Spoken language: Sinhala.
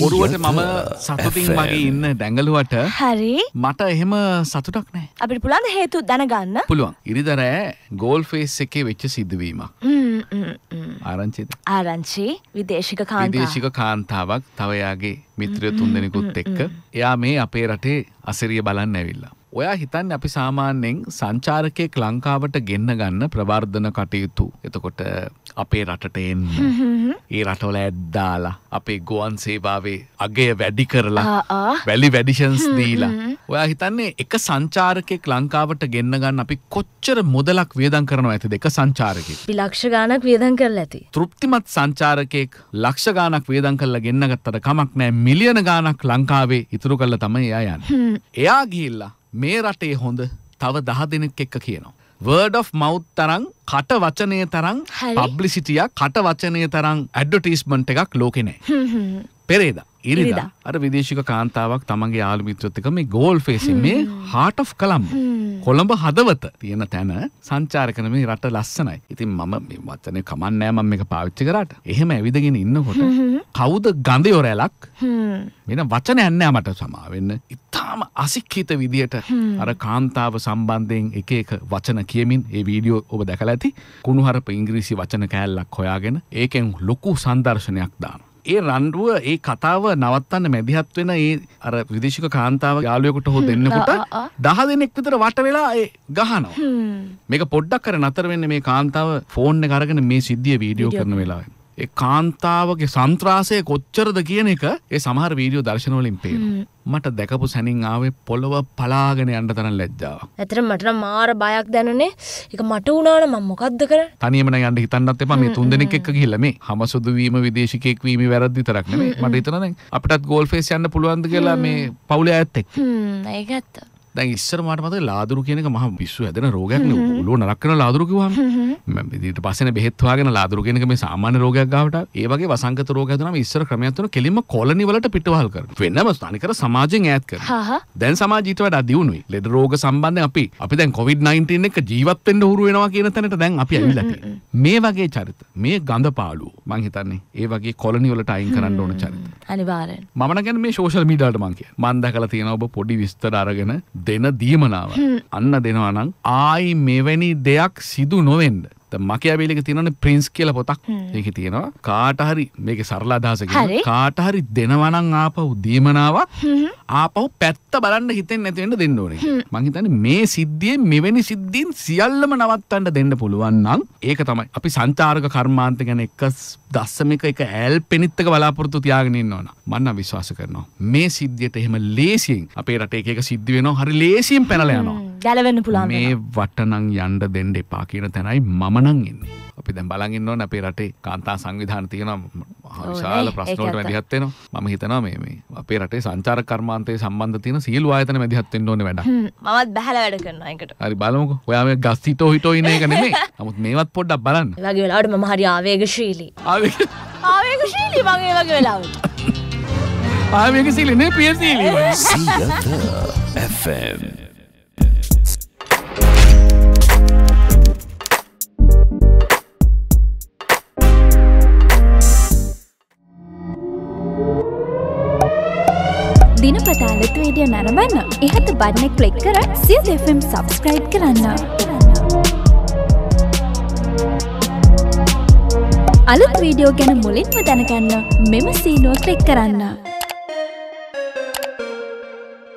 බොරුවට මම සතුටින් වගේ ඉන්න දැඟලුවට හරි මට එහෙම සතුටක් නෑ අපි පුළන් හේතු දැනගන්න පුළුවන් ඉරිදරෑ ගෝල් ෆේස් එකේ වෙච්ච සිද්ධවීම ආරංචිද ආරංචි විදේශික කාන්දේශික කාන්තාවක් තවයාගේ මිත්‍රය තුන්දෙනෙකුත් එක්ක එයා මේ අපේ රටේ අසිරිය බලන්න ඇවිල්ලා ඔයා හිතන්න අපි සාමාන්‍යයෙන් සංචාරකයෙක් ලංකාවට ගෙන්න ගන්න ප්‍රවර්ධන කටයුතු. එතකොට අපේ රටට එන්න ඒ රටවල ඇද්දාලා අපේ ගුවන් සේවාවේ අගය වැඩි කරලා වැලි වැඩිෂන්ස් දීලා. ඔයා හිතන්නේ එක සංචාරකයෙක් ලංකාවට ගෙන්න ගන්න අපි කොච්චර මුදලක් වියදම් කරනවා ඇතිද එක සංචාරකයෙක්? ලක්ෂ ගාණක් වියදම් කරලා ඇති. තෘප්තිමත් සංචාරකයෙක් ලක්ෂ ගාණක් වියදම් කරලා ගෙන්න ගත්තට කමක් නැහැ. මිලියන ගාණක් ලංකාවේ ඉතුරු කරලා තමයි එයා යන්නේ. එයා ගිහිල්ලා මේ රටේ හොඳ තව දහ දෙනෙක් එක්ක කියනවා. වර්ඩ් of මව් තරං කට වචනය තරං පබ්ලිසිටිය කට වචනය තරං ඇඩ්ඩටස්මන්ට් එකක් ලෝකෙනෑ. පෙරේද ඉරිදා අර විදේශික කාන්තාවක් තමගේ යාළුමිත්‍රත්තික මේ ගෝල් ෆේසි මේ හාට of කළම් කොළඹ හදවත තියෙන තැන සංචාරකන මේ රට ලස්සනයි ඉතින් මම වචනය කමන්නෑ මම එක පාවිච්චි කරට එහෙම ඇවිදගෙන ඉන්නකොට කවුද ගඳයොරැලක් මෙන වචන ඇන්නෑ මට සමාවෙන්න ඉතාම අසික්හිත විදියට අර කාන්තාව සම්බන්ධයෙන් එක එක වචන කියමින් ඒ වීඩියෝ ඔබ දැකල ඇති කුණුහරප ඉංග්‍රීසි වචන කෑල්ලක් හොයාගෙන ඒකෙන් ලොකු සංදර්ශනයක් දාන. ඒ රන්ඩුව ඒ කතාව නවත්තන්න මැදිහත් වෙන ඒ අර විදේශික කාන්තාව යාලයකුට හෝ දෙන්නකුට දහ දෙනෙක් විතර වට වෙලා ඒ ගහනවා. මේක පොඩ්ඩක් කර නතර වෙන්න මේ කාන්තාව ෆෝන්න කරගෙන මේ සිද්ධිය වීඩියෝ කරන වෙලාවෙන්. ඒ කාන්තාවගේ සන්ත්‍රාසය කොච්චරද කියන එක ඒ සමහර වීඩියෝ දර්ශනවලින් පේනවා. මට දැකපු සැනින් ආවේ පොළොව පලාගෙන යන්න තරම් ලැජ්ජාවක්. ඇත්තටම මට නම් මාර බයක් දැනුනේ. ඒක මට වුණා නම් මම මොකද්ද කරන්නේ? තනියම නම් යන්න හිතන්නත් එපා. මේ තුන්දෙනෙක් එක්ක ගිහිල්ලා මේ හමසුදු වීම විදේශිකයෙක් වීම වැරද්ද විතරක් නෙමෙයි. මට හිතනවා දැන් අපිටත් ගෝල් ෆේස් යන්න පුළුවන්ද කියලා මේ පවුලේ අයත් එක්ක. හ්ම් ඒක ඇත්ත. දැන් ඉස්සර මට මතක ලාදුරු කියන එක මහා පිස්සු හැදෙන රෝගයක් නේ ඔළුව නරක් කරන ලාදුරු කිව්වම මම ඊට පස්සේනේ බෙහෙත් හොයාගෙන ලාදුරු කියන එක මේ සාමාන්‍ය රෝගයක් ගාවට ඒ වගේ වසංගත රෝග හැදුනම ඉස්සර ක්‍රමයක් තුන කෙලින්ම කොලනි වලට පිටවහල් කරන වෙනම අනිකර සමාජයෙන් ඈත් කරන දැන් සමාජීයට වඩා දියුණුයි ලෙඩ රෝග සම්බන්ධයෙන් අපි අපි දැන් කොවිඩ් 19 එක ජීවත් වෙන්න හුරු වෙනවා කියන තැනට දැන් අපි ඇවිල්ලා තියෙනවා මේ වගේ චරිත මේ ගඳ පාළුව මං හිතන්නේ ඒ වගේ කොලනි වලට අයින් කරන්න ඕන චරිත අනිවාර්යෙන් මම නම් කියන්නේ මේ සෝෂල් මීඩියාවට මං කියන්නේ මං දැකලා තියෙනවා ඔබ පොඩි විස්තර අරගෙන දෙන දීමනාව අන්න දෙනවා නම් ආයි මෙවැනි දෙයක් සිදු නොවෙන්ඩ මකයාබේලක තියෙනන ප්‍රින්ස් කියල පොතක් ඒක තියෙනවා කාටහරි මේක සරලා අදහසක කාටහරි දෙනවනං ආපහු දීමනාවක් ආපහු පැත්ත බලන්න හිතෙන් නැතිවෙන්න දෙන්න ඕනේ මහිතන මේ සිද්ධිය මෙවැනි සිද්ධීන් සියල්ලම නවත්තන්න දෙන්න පුළුවන්නම් ඒක තමයි අපි සංචාරක කර්මාන්ත ගැන එක දස්සමික එක ඇල් පෙනිත්තක බලාපොරතු තියාගෙනන්න ඕන මන්න විශ්වාස කරනවා මේ සිද්ධියට එහෙම ලේසියෙන් අපේ රට එක සිද්ධ වෙනවා හරි ලේසියෙන් පැනලයනවා ගැලවෙන්න පුළන් මේ වටනං යන්ඩ දෙන්ඩ එපා කියන තැනයි මමනං ඉන්නේ අපි දැ බලගන්න අපේ රටේ කාන්තා සංවිධාන තියෙන හවිශාල ප්‍රශ්නෝට වැදිහත්වෙන ම හිතන මේ අපේ රටේ සංචාර කර්මාන්තය සම්බන්ධ තියන සියල් ආයතන වැදිහත්වෙන් ඕන වැඩ මත් බැහල වැඩ කරන්නකට හරි බලමුක ඔයාම ගස්තිතෝ හිටෝ ඉන්න එක නෙමේ නමුත් මේවත් පොඩ්ඩක් බලන්න වගේ වෙලාට ම හරි ආවේගශීලී ආවේගශීලී වගේ වගේ වෙලාවට ආවේගශීලිනේ පියසීලී FM දිනපතාල ත්‍රේඩිය නරඹන්න ඉහත බඩන කලික් කර සියත FM සබස්ක්‍රයිබ් කරන්න. අලුත් වීඩියෝ ගැන මුලින්ම දැනගන්න මෙම සීනුව කලික් කරන්න.